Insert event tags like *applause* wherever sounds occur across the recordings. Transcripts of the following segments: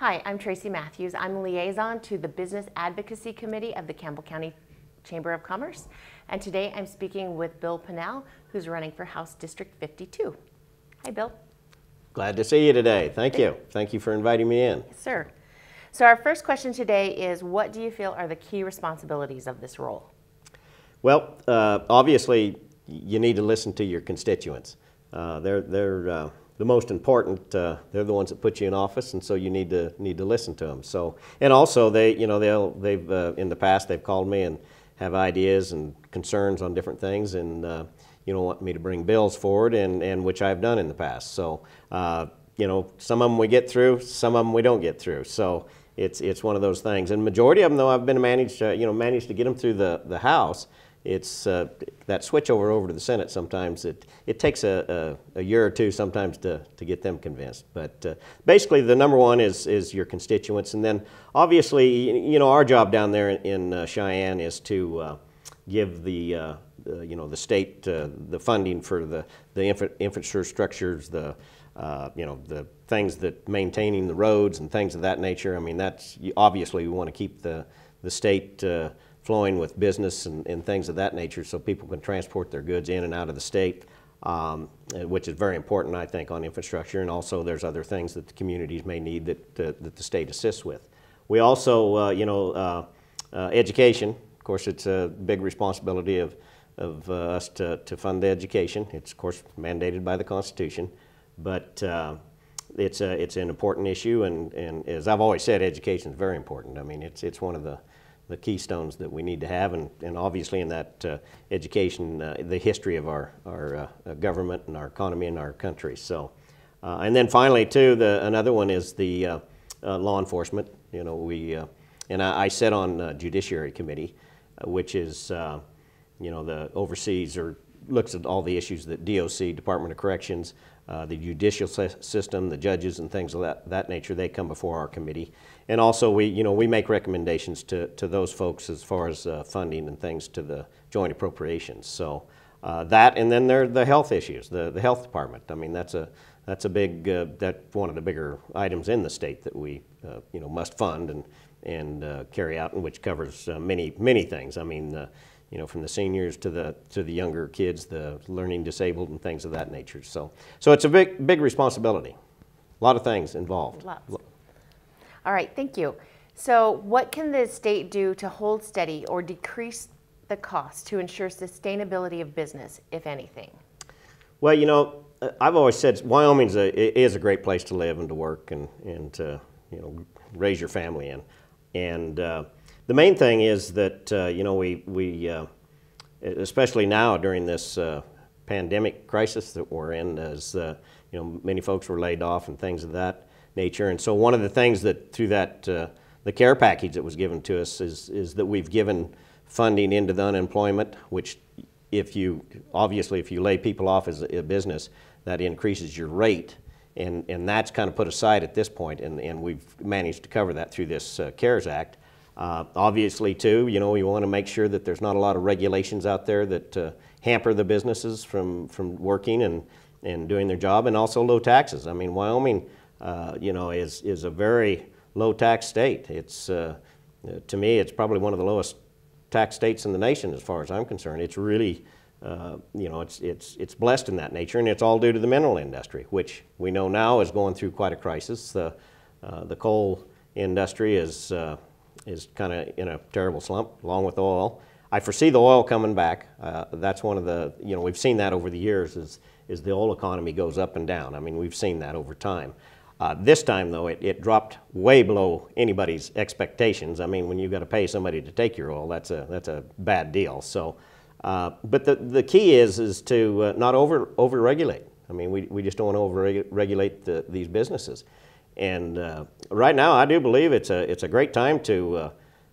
Hi, I'm Tracy Matthews. I'm liaison to the Business Advocacy Committee of the Campbell County Chamber of Commerce. And today I'm speaking with Bill Pinnell, who's running for House District 52. Hi, Bill. Glad to see you today. Thank, you. Thank you for inviting me in. Yes, sir. So our first question today is, what do you feel are the key responsibilities of this role? Well, uh, obviously, you need to listen to your constituents. Uh, they're, they're uh, the most important. Uh, they're the ones that put you in office, and so you need to need to listen to them. So, and also they, you know, they'll they've uh, in the past they've called me and have ideas and concerns on different things, and uh, you know want me to bring bills forward, and and which I've done in the past. So, uh, you know, some of them we get through, some of them we don't get through. So. It's, it's one of those things, and majority of them though I've been managed you know managed to get them through the, the house, it's uh, that switch over to the Senate sometimes it, it takes a, a, a, year or two sometimes to, to get them convinced. But uh, basically the number one is, is your constituents. And then obviously, you know, our job down there in, in uh, Cheyenne is to uh, give uh, the, you know, the state uh, the funding for the, the infra infrastructure structures, the, you know, the things that maintaining the roads and things of that nature. I mean, that's obviously we want to keep the, the state flowing with business and, and things of that nature so people can transport their goods in and out of the state. Um, which is very important, I think, on infrastructure. And also, there's other things that the communities may need that, that, that the state assists with. We also, uh, you know, uh, uh, education. Of course, it's a big responsibility of, of uh, us to, to fund the education. It's, of course, mandated by the Constitution. But uh, it's, a, it's an important issue, and, and as I've always said, education is very important. I mean, it's, it's one of the the keystones that we need to have, and, and obviously in that uh, education, uh, the history of our, our uh, government and our economy and our country. So, uh, and then finally, too, the, another one is the uh, uh, law enforcement. You know, we, and I, I, sit on Judiciary Committee, which is, you know, the overseas or looks at all the issues that DOC, Department of Corrections, uh, the judicial system, the judges and things of that, that nature, they come before our committee. And also we, you know, we make recommendations to, to those folks as far as uh, funding and things to the joint appropriations. So uh, that and then there the health issues, the, the health department. I mean, that's a, that's a big, uh, that one of the bigger items in the state that we, uh, you know, must fund and, and uh, carry out and which covers many, many things. I mean, you know, from the seniors to the to the younger kids, the learning disabled and things of that nature. So, so it's a big big responsibility. A lot of things involved. Lots. All right, thank you. So, what can the state do to hold steady or decrease the cost to ensure sustainability of business, if anything? Well, you know, I've always said Wyoming is a great place to live and to work and and to you know raise your family in, and uh, the main thing is that uh, you know we we uh, especially now during this uh, pandemic crisis that we're in, as uh, you know many folks were laid off and things of that nature. And so one of the things that through that uh, the care package that was given to us is is that we've given funding into the unemployment, which if you obviously if you lay people off as a business, that increases your rate. And, and that's kind of put aside at this point, and, and we've managed to cover that through this uh, CARES Act. Uh, obviously, too, you know, you want to make sure that there's not a lot of regulations out there that uh, hamper the businesses from, from working and, and doing their job, and also low taxes. I mean, Wyoming, uh, you know, is, is a very low tax state. It's, uh, to me, it's probably one of the lowest tax states in the nation as far as I'm concerned. It's really, uh, you know, it's, it's, it's blessed in that nature, and it's all due to the mineral industry, which we know now is going through quite a crisis. The, uh, the coal industry is is kind of in a terrible slump, along with oil. I foresee the oil coming back. Uh, that's one of the, you know, we've seen that over the years is, is the oil economy goes up and down. I mean, we've seen that over time. Uh, this time, though, it, it dropped way below anybody's expectations. I mean, when you've got to pay somebody to take your oil, that's a, that's a bad deal. So, uh, but the, the key is, is to uh, not over, over-regulate. I mean, we, we just don't want to over-regulate the, these businesses. And uh, right now, I do believe it's a, it's a great time to, uh,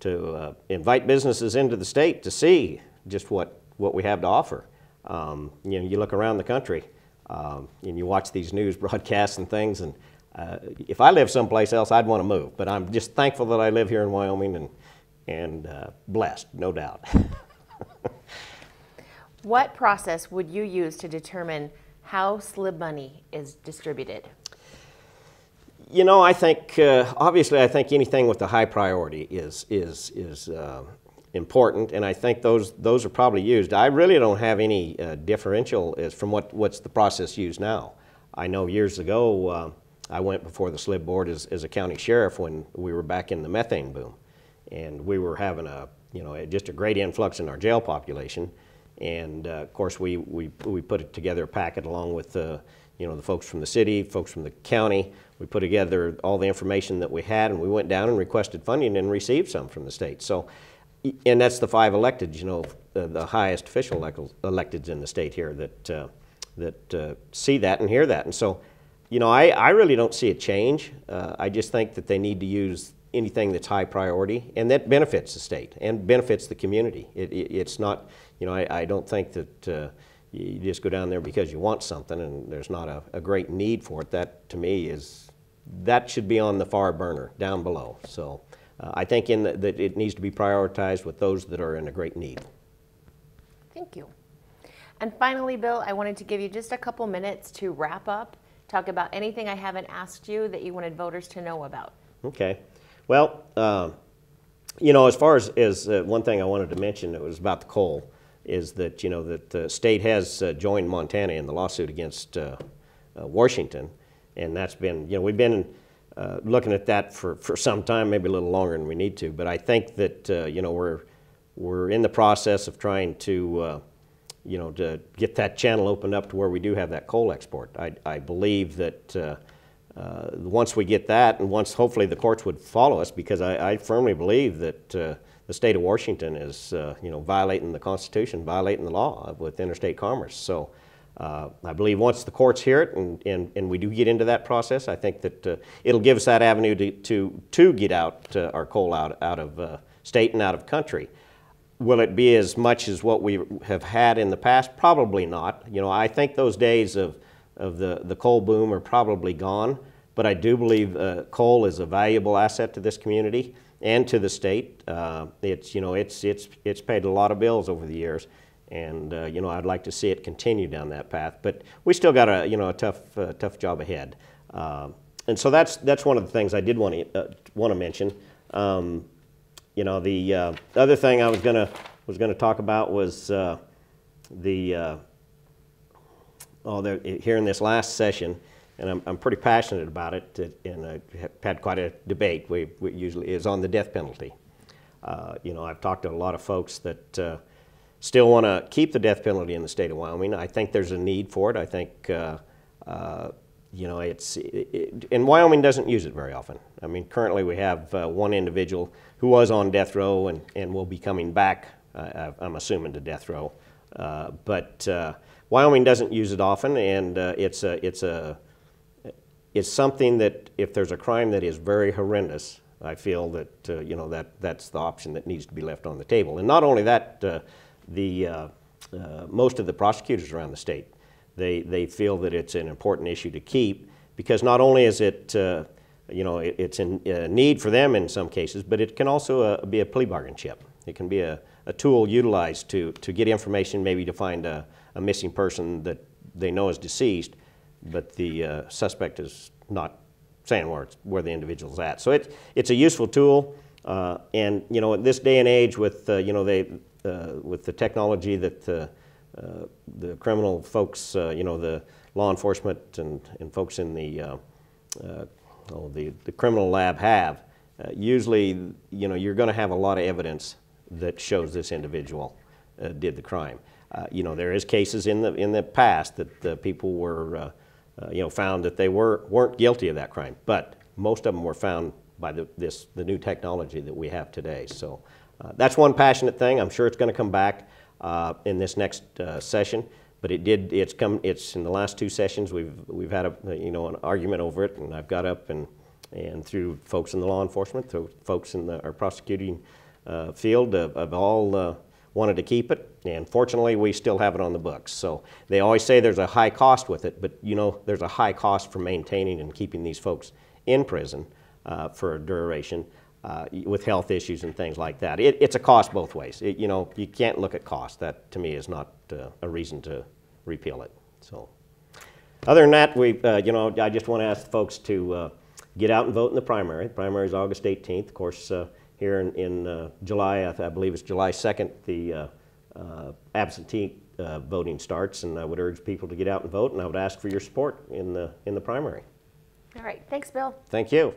to uh, invite businesses into the state to see just what, what we have to offer. Um, you know, you look around the country um, and you watch these news *laughs* broadcasts and things, and uh, if I lived someplace else, I'd want to move. But I'm just thankful that I live here in Wyoming and, and uh, blessed, no doubt. *laughs* what process would you use to determine how SLIB money is distributed? you know, I think uh, obviously I think anything with a high priority is is is uh, important, and I think those those are probably used. I really don't have any uh, differential from what what's the process used now. I know years ago uh, I went before the SLIB board as, as a county sheriff when we were back in the methane boom, and we were having a you know just a great influx in our jail population and uh, of course, we, we, we put together a packet along with the, you know, the folks from the city, folks from the county. We put together all the information that we had and we went down and requested funding and received some from the state. So, and that's the five electeds, you know, the, the highest official electeds in the state here that, uh, that uh, see that and hear that. And so, you know, I, I really don't see a change. Uh, I just think that they need to use anything that's high priority, and that benefits the state and benefits the community. It, it, it's not, you know, I, I don't think that uh, you just go down there because you want something and there's not a, a, great need for it. That to me is, that should be on the far burner down below. So uh, I think in the, that it needs to be prioritized with those that are in a great need. Thank you. And finally, Bill, I wanted to give you just a couple minutes to wrap up, talk about anything I haven't asked you that you wanted voters to know about. Okay. Well, uh, you know, as far as, as uh, one thing I wanted to mention, it was about the coal, is that, you know, that the state has uh, joined Montana in the lawsuit against uh, uh, Washington, and that's been, you know, we've been uh, looking at that for, for some time, maybe a little longer than we need to, but I think that, you know, we're, we're in the process of trying to, you know, to get that channel opened up to where we do have that coal export. I, I believe that uh, once we get that, and once hopefully the courts would follow us, because I, I firmly believe that uh, the state of Washington is, uh, you know, violating the Constitution, violating the law with interstate commerce. So uh, I believe once the courts hear it and, and, and we do get into that process, I think that uh, it'll give us that avenue to, to, to get out uh, our coal out, out of state and out of country. Will it be as much as what we have had in the past? Probably not. You know, I think those days of of the, the coal boom are probably gone, but I do believe uh, coal is a valuable asset to this community and to the state. Uh, it's, you know, it's, it's, it's paid a lot of bills over the years. And uh, you know, I'd like to see it continue down that path, but we still got a you know a tough uh, tough job ahead. Uh, and so that's that's one of the things I did want to uh, want to mention. Um, you know, the other thing I was gonna was gonna talk about was the although here in this last session, and I'm, I'm pretty passionate about it, and I had quite a debate, we, we usually is on the death penalty. Uh, you know, I've talked to a lot of folks that uh, still want to keep the death penalty in the state of Wyoming. I think there's a need for it. I think, uh, uh you know, it's, it, it, and Wyoming doesn't use it very often. I mean, currently we have uh, one individual who was on death row and, and will be coming back, uh, I'm assuming, to death row. but Wyoming doesn't use it often, and uh, it's, a, it's, a, it's something that if there's a crime that is very horrendous, I feel that, uh, you know, that, that's the option that needs to be left on the table. And not only that, uh, the, uh, uh, most of the prosecutors around the state, they, they feel that it's an important issue to keep because not only is it, uh, you know, it, it's a need for them in some cases, but it can also be a plea bargain chip. It can be a, a tool utilized to, to get information maybe to find a, a missing person that they know is deceased, but the uh, suspect is not saying where, where the individual is at. So it, it's a useful tool. Uh, and, you know, in this day and age with, uh, you know, they, uh, with the technology that uh, uh, the criminal folks, you know, the law enforcement and, and folks in the, oh, the, the criminal lab have, usually, you know, you're going to have a lot of evidence that shows this individual did the crime. Uh, you know, there is cases in the in the past that people were, uh, uh, you know, found that they were weren't guilty of that crime, but most of them were found by the, this the new technology that we have today. So uh, that's one passionate thing. I'm sure it's going to come back in this next session. But it did. It's come. It's in the last two sessions we've we've had a you know an argument over it, and I've got up and and through folks in the law enforcement, through folks in the, our prosecuting field of, of all wanted to keep it, and fortunately we still have it on the books. So they always say there's a high cost with it, but you know there's a high cost for maintaining and keeping these folks in prison uh, for a duration uh, with health issues and things like that. It, it's a cost both ways. It, you know you can't look at cost. That to me is not uh, a reason to repeal it. So other than that, we uh, you know I just want to ask folks to uh, get out and vote in the primary. The primary is August 18th. Of course uh, here in, in uh, July, I, I, believe it's July 2nd, the uh, uh absentee uh, voting starts, and I would urge people to get out and vote, and I would ask for your support in the, in the primary. All right, thanks, Bill. Thank you.